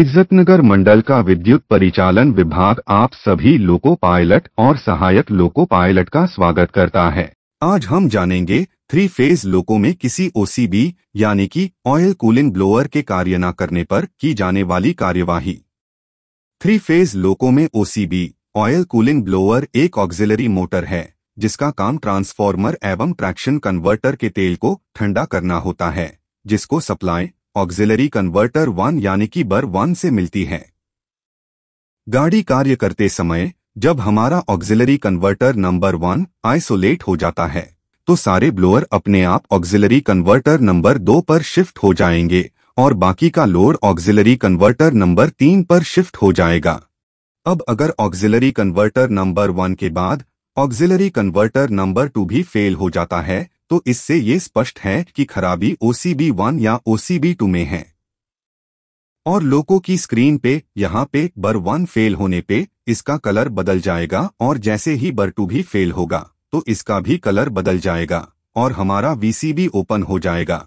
इज्जतनगर मंडल का विद्युत परिचालन विभाग आप सभी लोको पायलट और सहायक लोको पायलट का स्वागत करता है आज हम जानेंगे थ्री फेज लोको में किसी ओसीबी यानी कि ऑयल कूलिंग ब्लोअर के कार्य न करने पर की जाने वाली कार्यवाही थ्री फेज लोको में ओसीबी ऑयल कूलिंग ब्लोअर एक ऑक्सिलरी मोटर है जिसका काम ट्रांसफॉर्मर एवं ट्रैक्शन कन्वर्टर के तेल को ठंडा करना होता है जिसको सप्लाई ऑक्सिलरी कन्वर्टर वन यानी कि बर वन से मिलती है गाड़ी कार्य करते समय जब हमारा auxiliary converter number one isolate हो जाता है तो सारे ब्लोअर अपने आप ऑक्सिलरी कन्वर्टर नंबर दो पर शिफ्ट हो जाएंगे और बाकी का लोड ऑक्सिलरी कन्वर्टर नंबर तीन पर शिफ्ट हो जाएगा अब अगर ऑक्सिलरी कन्वर्टर नंबर वन के बाद ऑक्सिलरी कन्वर्टर नंबर टू भी फेल हो जाता है तो इससे ये स्पष्ट है कि खराबी ओसीबी वन या ओसीबी टू में है और लोगों की स्क्रीन पे यहाँ पे बर वन फेल होने पे इसका कलर बदल जाएगा और जैसे ही बर टू भी फेल होगा तो इसका भी कलर बदल जाएगा और हमारा वीसीबी ओपन हो जाएगा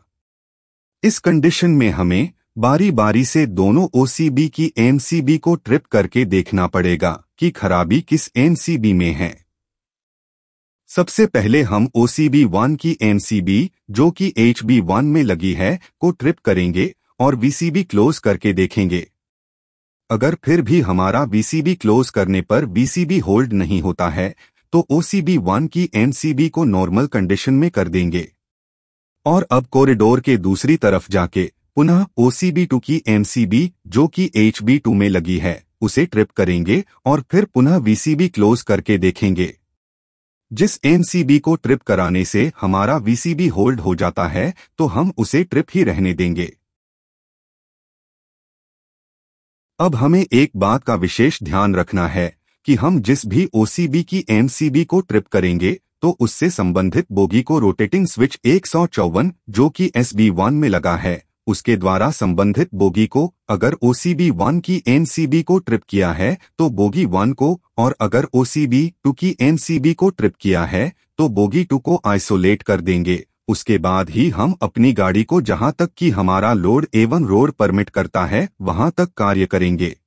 इस कंडीशन में हमें बारी बारी से दोनों ओसीबी की एमसीबी को ट्रिप करके देखना पड़ेगा कि खराबी किस एमसीबी में है सबसे पहले हम ओ वन की एम सी बी जो कि एच बी वन में लगी है को ट्रिप करेंगे और वीसीबी क्लोज करके देखेंगे अगर फिर भी हमारा वीसीबी क्लोज करने पर वीसीबी होल्ड नहीं होता है तो ओसीबी वन की एमसीबी को नॉर्मल कंडीशन में कर देंगे और अब कॉरिडोर के दूसरी तरफ जाके पुनः ओसीबी टू की एमसीबी जो कि एच टू में लगी है उसे ट्रिप करेंगे और फिर पुनः वीसीबी क्लोज करके देखेंगे जिस एमसीबी को ट्रिप कराने से हमारा वीसीबी होल्ड हो जाता है तो हम उसे ट्रिप ही रहने देंगे अब हमें एक बात का विशेष ध्यान रखना है कि हम जिस भी ओसीबी की एमसीबी को ट्रिप करेंगे तो उससे संबंधित बोगी को रोटेटिंग स्विच एक जो कि एसबी वन में लगा है उसके द्वारा संबंधित बोगी को अगर ओसीबी वन की एनसीबी को ट्रिप किया है तो बोगी वन को और अगर ओसीबी टू की एनसीबी को ट्रिप किया है तो बोगी टू को आइसोलेट कर देंगे उसके बाद ही हम अपनी गाड़ी को जहां तक कि हमारा लोड एवन रोड परमिट करता है वहां तक कार्य करेंगे